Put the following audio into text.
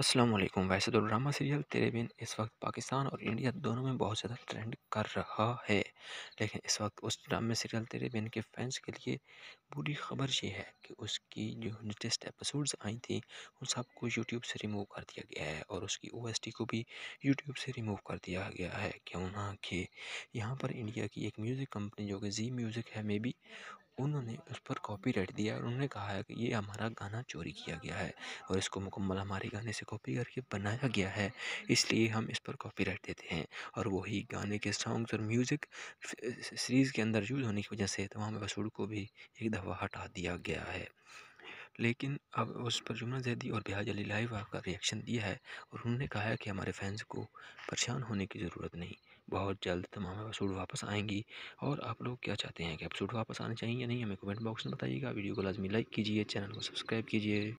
असलम वैसे तो drama serial तेरे बिन इस वक्त पाकिस्तान और इंडिया दोनों में बहुत ज़्यादा ट्रेंड कर रहा है लेकिन इस वक्त उस ड्रामा सीरियल तेरे बिन के फैंस के लिए बुरी खबर ये है कि उसकी जो लेटेस्ट एपिसोड्स आई थी उन सबको यूट्यूब से रिमूव कर दिया गया है और उसकी ओ को भी यूट्यूब से रिमूव कर दिया गया है क्यों ना कि यहाँ पर इंडिया की एक म्यूज़िक कंपनी जो कि जी म्यूज़िक है मे बी उन्होंने उस पर कॉपीराइट दिया और उन्होंने कहा है कि ये हमारा गाना चोरी किया गया है और इसको मुकम्मल हमारे गाने से कॉपी करके बनाया गया है इसलिए हम इस पर कॉपीराइट देते हैं और वही गाने के सॉन्ग्स और म्यूज़िक सीरीज़ के अंदर यूज़ होने की वजह से तमाम वसूल को भी एक दफ़ा हटा दिया गया है लेकिन अब उस पर जुमा जैदी और बिहाज अली लाइवा का रिएक्शन दिया है और उन्होंने कहा है कि हमारे फैंस को परेशान होने की ज़रूरत नहीं बहुत जल्द तमाम एपिसोड वापस आएंगी और आप लोग क्या चाहते हैं कि एपिसोड वापस आने चाहिए या नहीं हमें कमेंट बॉक्स में बताइएगा वीडियो को लाजमी लाइक कीजिए चैनल को सब्सक्राइब कीजिए